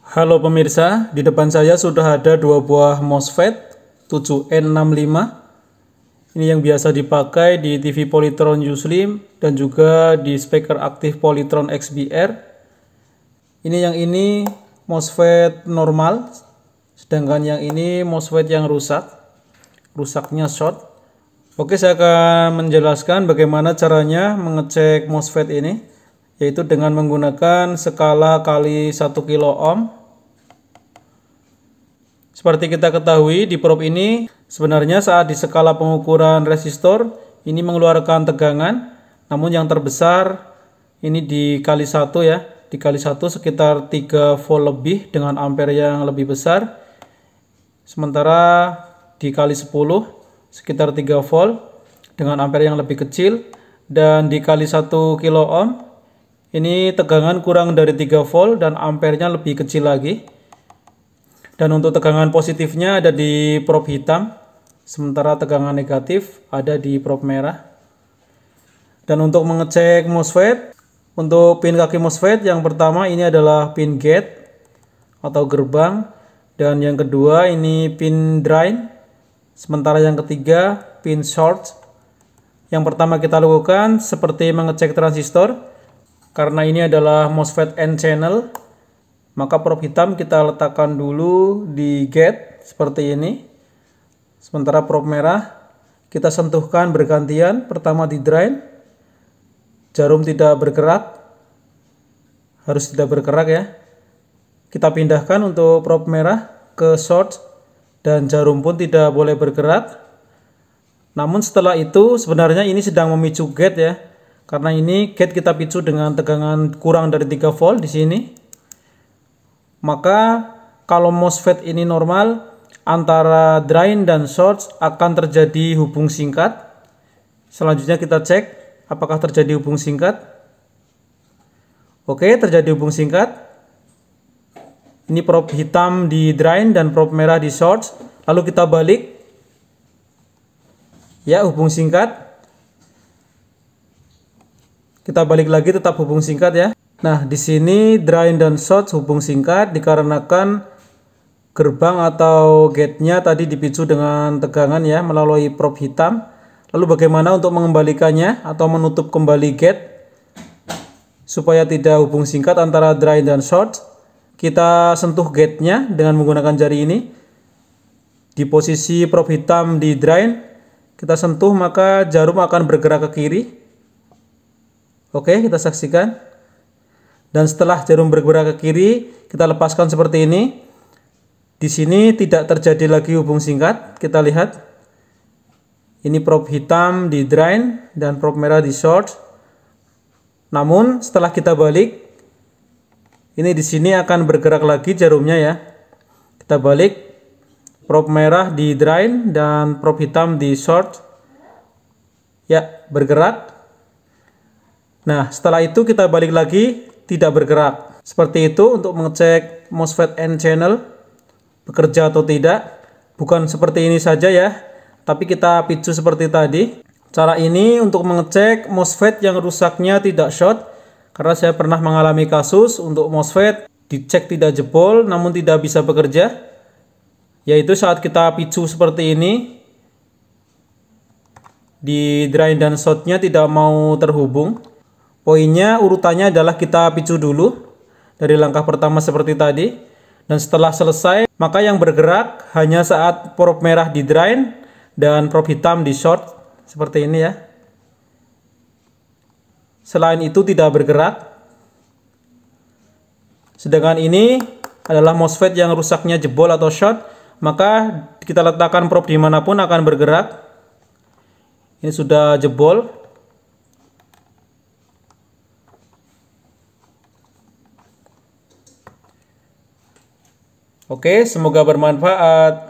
Halo pemirsa, di depan saya sudah ada dua buah MOSFET 7N65 Ini yang biasa dipakai di TV Polytron Uslim dan juga di speaker aktif Polytron XBR Ini yang ini MOSFET normal Sedangkan yang ini MOSFET yang rusak Rusaknya short Oke, saya akan menjelaskan bagaimana caranya mengecek MOSFET ini yaitu dengan menggunakan skala kali 1 kilo ohm. Seperti kita ketahui di probe ini sebenarnya saat di skala pengukuran resistor ini mengeluarkan tegangan namun yang terbesar ini di kali 1 ya di kali 1 sekitar 3 volt lebih dengan ampere yang lebih besar sementara di kali 10 sekitar 3 volt dengan ampere yang lebih kecil dan di kali 1 kilo ohm ini tegangan kurang dari 3 volt dan ampernya lebih kecil lagi. Dan untuk tegangan positifnya ada di probe hitam, sementara tegangan negatif ada di probe merah. Dan untuk mengecek MOSFET, untuk pin kaki MOSFET yang pertama ini adalah pin gate atau gerbang dan yang kedua ini pin drain. Sementara yang ketiga pin short. Yang pertama kita lakukan seperti mengecek transistor karena ini adalah MOSFET N channel, maka probe hitam kita letakkan dulu di gate seperti ini. Sementara probe merah kita sentuhkan bergantian, pertama di drain. Jarum tidak bergerak. Harus tidak bergerak ya. Kita pindahkan untuk probe merah ke short dan jarum pun tidak boleh bergerak. Namun setelah itu sebenarnya ini sedang memicu gate ya karena ini gate kita picu dengan tegangan kurang dari 3 volt di sini. Maka kalau MOSFET ini normal antara drain dan source akan terjadi hubung singkat. Selanjutnya kita cek apakah terjadi hubung singkat. Oke, terjadi hubung singkat. Ini probe hitam di drain dan probe merah di source. Lalu kita balik. Ya, hubung singkat. Kita balik lagi tetap hubung singkat ya. Nah, di sini drain dan short hubung singkat dikarenakan gerbang atau gate-nya tadi dipicu dengan tegangan ya melalui prop hitam. Lalu bagaimana untuk mengembalikannya atau menutup kembali gate supaya tidak hubung singkat antara drain dan short? Kita sentuh gate-nya dengan menggunakan jari ini. Di posisi prop hitam di drain, kita sentuh maka jarum akan bergerak ke kiri Oke, kita saksikan. Dan setelah jarum bergerak ke kiri, kita lepaskan seperti ini. Di sini tidak terjadi lagi hubung singkat. Kita lihat. Ini probe hitam di drain dan probe merah di short. Namun setelah kita balik, ini di sini akan bergerak lagi jarumnya ya. Kita balik probe merah di drain dan probe hitam di short. Ya, bergerak Nah, setelah itu kita balik lagi, tidak bergerak. Seperti itu untuk mengecek MOSFET N channel bekerja atau tidak. Bukan seperti ini saja ya, tapi kita picu seperti tadi. Cara ini untuk mengecek MOSFET yang rusaknya tidak short, karena saya pernah mengalami kasus untuk MOSFET dicek tidak jebol namun tidak bisa bekerja, yaitu saat kita picu seperti ini, di drain dan shotnya tidak mau terhubung Poinnya urutannya adalah kita picu dulu dari langkah pertama seperti tadi. Dan setelah selesai, maka yang bergerak hanya saat probe merah di drain dan probe hitam di short seperti ini ya. Selain itu tidak bergerak. Sedangkan ini adalah MOSFET yang rusaknya jebol atau short, maka kita letakkan probe dimanapun akan bergerak. Ini sudah jebol, Oke, semoga bermanfaat.